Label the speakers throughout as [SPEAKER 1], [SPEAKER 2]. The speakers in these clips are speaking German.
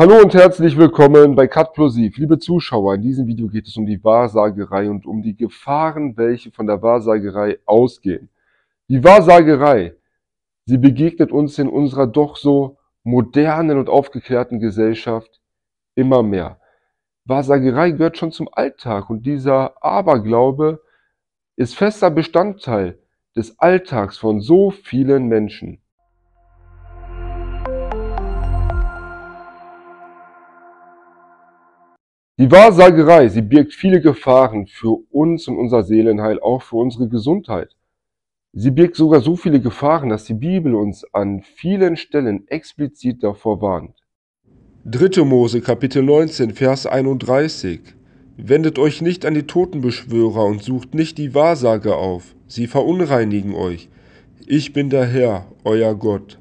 [SPEAKER 1] Hallo und herzlich willkommen bei Cutplosiv. Liebe Zuschauer, in diesem Video geht es um die Wahrsagerei und um die Gefahren, welche von der Wahrsagerei ausgehen. Die Wahrsagerei, sie begegnet uns in unserer doch so modernen und aufgeklärten Gesellschaft immer mehr. Wahrsagerei gehört schon zum Alltag und dieser Aberglaube ist fester Bestandteil des Alltags von so vielen Menschen. Die Wahrsagerei, sie birgt viele Gefahren für uns und unser Seelenheil, auch für unsere Gesundheit. Sie birgt sogar so viele Gefahren, dass die Bibel uns an vielen Stellen explizit davor warnt. 3. Mose Kapitel 19 Vers 31 Wendet euch nicht an die Totenbeschwörer und sucht nicht die Wahrsager auf, sie verunreinigen euch. Ich bin der Herr, euer Gott.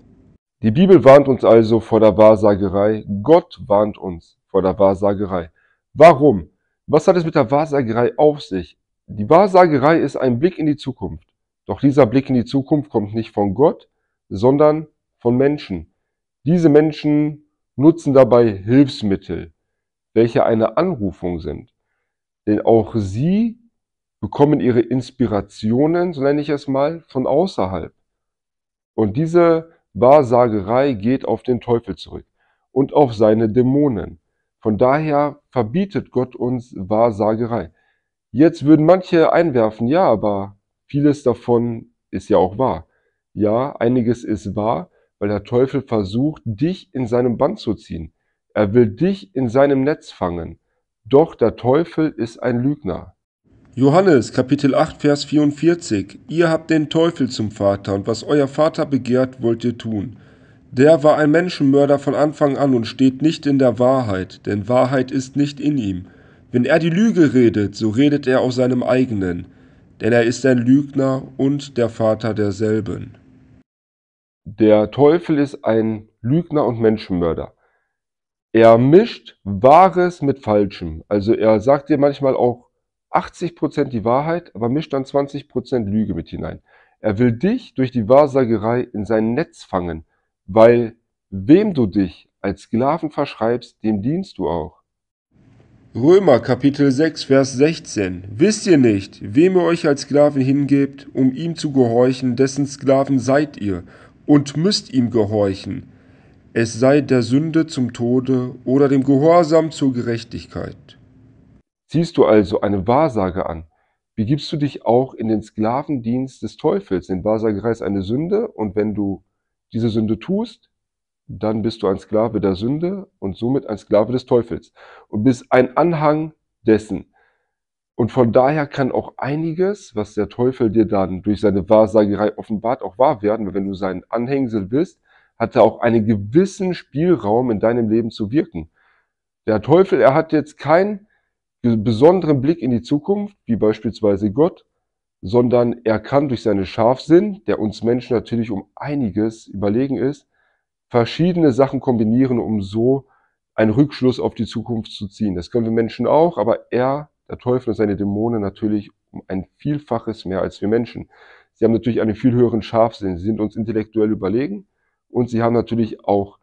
[SPEAKER 1] Die Bibel warnt uns also vor der Wahrsagerei, Gott warnt uns vor der Wahrsagerei. Warum? Was hat es mit der Wahrsagerei auf sich? Die Wahrsagerei ist ein Blick in die Zukunft. Doch dieser Blick in die Zukunft kommt nicht von Gott, sondern von Menschen. Diese Menschen nutzen dabei Hilfsmittel, welche eine Anrufung sind. Denn auch sie bekommen ihre Inspirationen, so nenne ich es mal, von außerhalb. Und diese Wahrsagerei geht auf den Teufel zurück und auf seine Dämonen. Von daher verbietet Gott uns Wahrsagerei. Jetzt würden manche einwerfen, ja, aber vieles davon ist ja auch wahr. Ja, einiges ist wahr, weil der Teufel versucht, dich in seinem Band zu ziehen. Er will dich in seinem Netz fangen. Doch der Teufel ist ein Lügner. Johannes Kapitel 8 Vers 44 Ihr habt den Teufel zum Vater und was euer Vater begehrt, wollt ihr tun. Der war ein Menschenmörder von Anfang an und steht nicht in der Wahrheit, denn Wahrheit ist nicht in ihm. Wenn er die Lüge redet, so redet er aus seinem eigenen, denn er ist ein Lügner und der Vater derselben. Der Teufel ist ein Lügner und Menschenmörder. Er mischt Wahres mit Falschem. Also er sagt dir manchmal auch 80% die Wahrheit, aber mischt dann 20% Lüge mit hinein. Er will dich durch die Wahrsagerei in sein Netz fangen weil wem du dich als Sklaven verschreibst, dem dienst du auch. Römer Kapitel 6, Vers 16 Wisst ihr nicht, wem ihr euch als Sklaven hingebt, um ihm zu gehorchen, dessen Sklaven seid ihr und müsst ihm gehorchen, es sei der Sünde zum Tode oder dem Gehorsam zur Gerechtigkeit. Ziehst du also eine Wahrsage an, begibst du dich auch in den Sklavendienst des Teufels, denn Wahrsagerei ist eine Sünde und wenn du diese Sünde tust, dann bist du ein Sklave der Sünde und somit ein Sklave des Teufels und bist ein Anhang dessen. Und von daher kann auch einiges, was der Teufel dir dann durch seine Wahrsagerei offenbart, auch wahr werden. Weil wenn du sein Anhängsel bist, hat er auch einen gewissen Spielraum in deinem Leben zu wirken. Der Teufel, er hat jetzt keinen besonderen Blick in die Zukunft, wie beispielsweise Gott, sondern er kann durch seinen Scharfsinn, der uns Menschen natürlich um einiges überlegen ist, verschiedene Sachen kombinieren, um so einen Rückschluss auf die Zukunft zu ziehen. Das können wir Menschen auch, aber er, der Teufel und seine Dämonen natürlich um ein Vielfaches mehr als wir Menschen. Sie haben natürlich einen viel höheren Scharfsinn, sie sind uns intellektuell überlegen und sie haben natürlich auch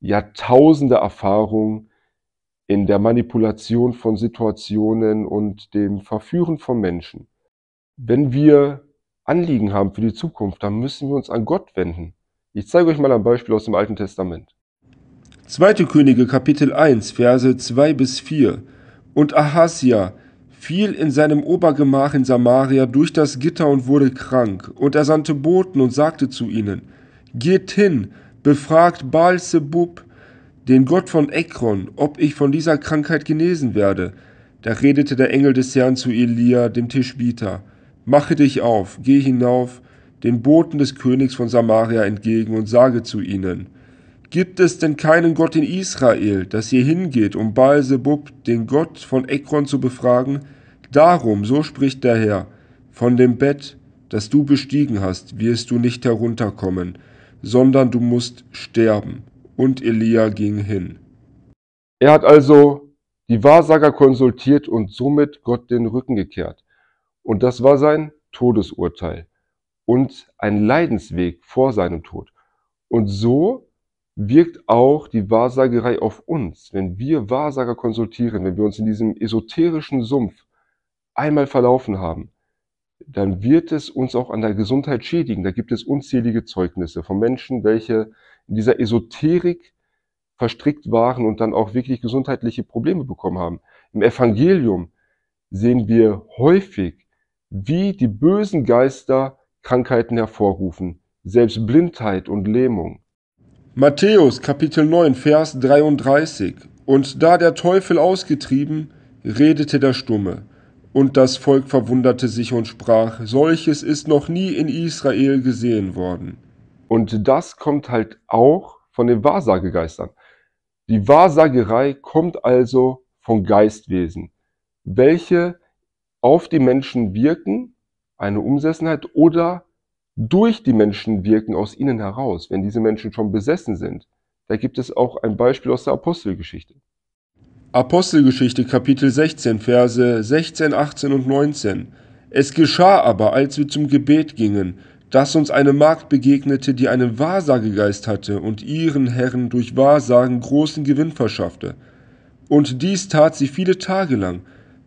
[SPEAKER 1] Jahrtausende Erfahrung in der Manipulation von Situationen und dem Verführen von Menschen wenn wir Anliegen haben für die Zukunft, dann müssen wir uns an Gott wenden. Ich zeige euch mal ein Beispiel aus dem Alten Testament. 2. Könige Kapitel 1 Verse 2 bis 4 Und Ahasia fiel in seinem Obergemach in Samaria durch das Gitter und wurde krank, und er sandte Boten und sagte zu ihnen, Geht hin, befragt Baal Sebub, den Gott von Ekron, ob ich von dieser Krankheit genesen werde. Da redete der Engel des Herrn zu Elia, dem Tischbieter, Mache dich auf, geh hinauf den Boten des Königs von Samaria entgegen und sage zu ihnen, Gibt es denn keinen Gott in Israel, dass ihr hingeht, um Baal-Sebub, den Gott von Ekron, zu befragen? Darum, so spricht der Herr, von dem Bett, das du bestiegen hast, wirst du nicht herunterkommen, sondern du musst sterben. Und Elia ging hin. Er hat also die Wahrsager konsultiert und somit Gott den Rücken gekehrt. Und das war sein Todesurteil und ein Leidensweg vor seinem Tod. Und so wirkt auch die Wahrsagerei auf uns, wenn wir Wahrsager konsultieren, wenn wir uns in diesem esoterischen Sumpf einmal verlaufen haben, dann wird es uns auch an der Gesundheit schädigen. Da gibt es unzählige Zeugnisse von Menschen, welche in dieser Esoterik verstrickt waren und dann auch wirklich gesundheitliche Probleme bekommen haben. Im Evangelium sehen wir häufig wie die bösen Geister Krankheiten hervorrufen, selbst Blindheit und Lähmung. Matthäus Kapitel 9 Vers 33 Und da der Teufel ausgetrieben, redete der Stumme, und das Volk verwunderte sich und sprach, solches ist noch nie in Israel gesehen worden. Und das kommt halt auch von den Wahrsagegeistern. Die Wahrsagerei kommt also von Geistwesen, welche auf die Menschen wirken, eine Umsessenheit oder durch die Menschen wirken aus ihnen heraus, wenn diese Menschen schon besessen sind. Da gibt es auch ein Beispiel aus der Apostelgeschichte. Apostelgeschichte Kapitel 16 Verse 16, 18 und 19. Es geschah aber, als wir zum Gebet gingen, dass uns eine Magd begegnete, die einen Wahrsagegeist hatte und ihren Herren durch Wahrsagen großen Gewinn verschaffte. Und dies tat sie viele Tage lang,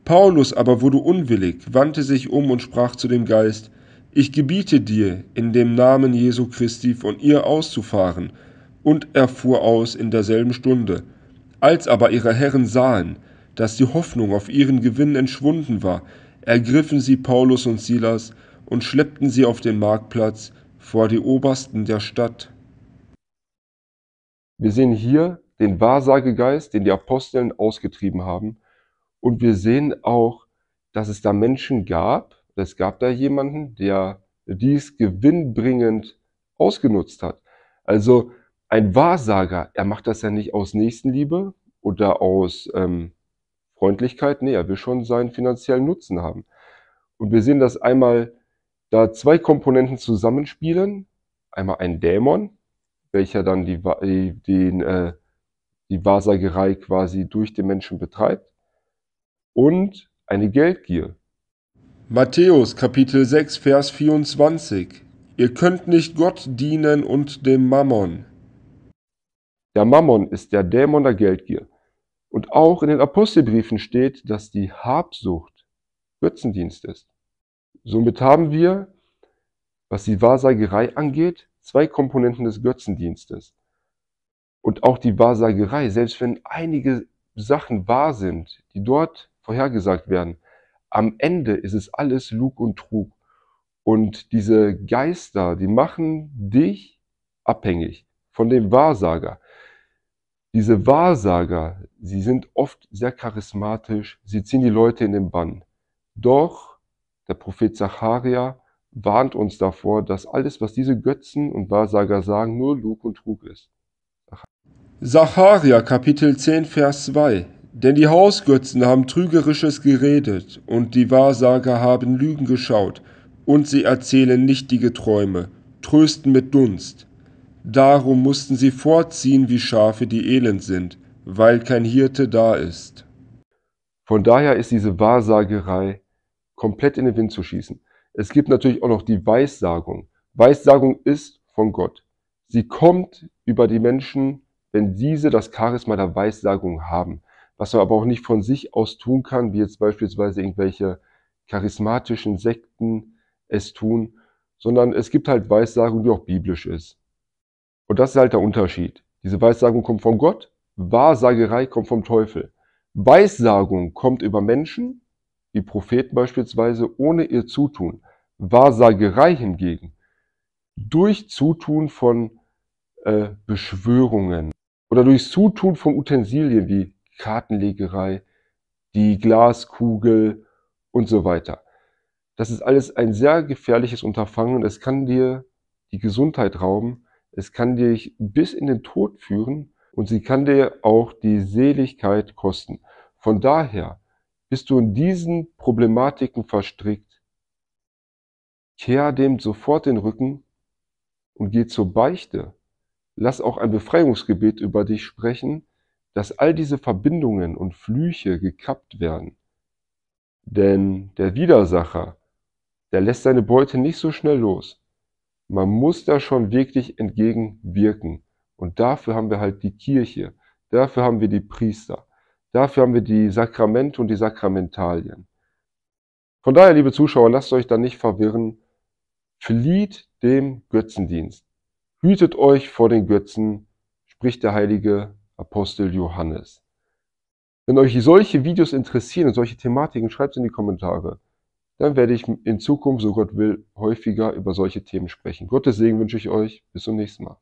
[SPEAKER 1] Paulus aber wurde unwillig, wandte sich um und sprach zu dem Geist, ich gebiete dir, in dem Namen Jesu Christi von ihr auszufahren, und er fuhr aus in derselben Stunde. Als aber ihre Herren sahen, dass die Hoffnung auf ihren Gewinn entschwunden war, ergriffen sie Paulus und Silas und schleppten sie auf den Marktplatz vor die Obersten der Stadt. Wir sehen hier den Wahrsagegeist, den die Aposteln ausgetrieben haben, und wir sehen auch, dass es da Menschen gab, es gab da jemanden, der dies gewinnbringend ausgenutzt hat. Also ein Wahrsager, er macht das ja nicht aus Nächstenliebe oder aus ähm, Freundlichkeit, nee, er will schon seinen finanziellen Nutzen haben. Und wir sehen, dass einmal da zwei Komponenten zusammenspielen. Einmal ein Dämon, welcher dann die, den, äh, die Wahrsagerei quasi durch den Menschen betreibt und eine Geldgier. Matthäus Kapitel 6 Vers 24 Ihr könnt nicht Gott dienen und dem Mammon. Der Mammon ist der Dämon der Geldgier. Und auch in den Apostelbriefen steht, dass die Habsucht Götzendienst ist. Somit haben wir, was die Wahrsagerei angeht, zwei Komponenten des Götzendienstes. Und auch die Wahrsagerei, selbst wenn einige Sachen wahr sind, die dort vorhergesagt werden. Am Ende ist es alles Lug und Trug. Und diese Geister, die machen dich abhängig von dem Wahrsager. Diese Wahrsager, sie sind oft sehr charismatisch, sie ziehen die Leute in den Bann. Doch der Prophet Zacharia warnt uns davor, dass alles, was diese Götzen und Wahrsager sagen, nur Lug und Trug ist. Zacharia Kapitel 10 Vers 2 denn die Hausgötzen haben Trügerisches geredet, und die Wahrsager haben Lügen geschaut, und sie erzählen nichtige Träume, trösten mit Dunst. Darum mussten sie vorziehen wie Schafe, die elend sind, weil kein Hirte da ist. Von daher ist diese Wahrsagerei komplett in den Wind zu schießen. Es gibt natürlich auch noch die Weissagung. Weissagung ist von Gott. Sie kommt über die Menschen, wenn diese das Charisma der Weissagung haben was man aber auch nicht von sich aus tun kann, wie jetzt beispielsweise irgendwelche charismatischen Sekten es tun, sondern es gibt halt Weissagung, die auch biblisch ist. Und das ist halt der Unterschied. Diese Weissagung kommt von Gott, Wahrsagerei kommt vom Teufel. Weissagung kommt über Menschen, wie Propheten beispielsweise, ohne ihr Zutun. Wahrsagerei hingegen durch Zutun von äh, Beschwörungen oder durch Zutun von Utensilien wie Kartenlegerei, die Glaskugel und so weiter. Das ist alles ein sehr gefährliches Unterfangen und es kann dir die Gesundheit rauben, es kann dich bis in den Tod führen und sie kann dir auch die Seligkeit kosten. Von daher bist du in diesen Problematiken verstrickt. Kehr dem sofort den Rücken und geh zur Beichte. Lass auch ein Befreiungsgebet über dich sprechen dass all diese Verbindungen und Flüche gekappt werden. Denn der Widersacher, der lässt seine Beute nicht so schnell los. Man muss da schon wirklich entgegenwirken. Und dafür haben wir halt die Kirche, dafür haben wir die Priester, dafür haben wir die Sakramente und die Sakramentalien. Von daher, liebe Zuschauer, lasst euch da nicht verwirren. Flieht dem Götzendienst. Hütet euch vor den Götzen, spricht der heilige Apostel Johannes. Wenn euch solche Videos interessieren und solche Thematiken, schreibt es in die Kommentare. Dann werde ich in Zukunft, so Gott will, häufiger über solche Themen sprechen. Gottes Segen wünsche ich euch. Bis zum nächsten Mal.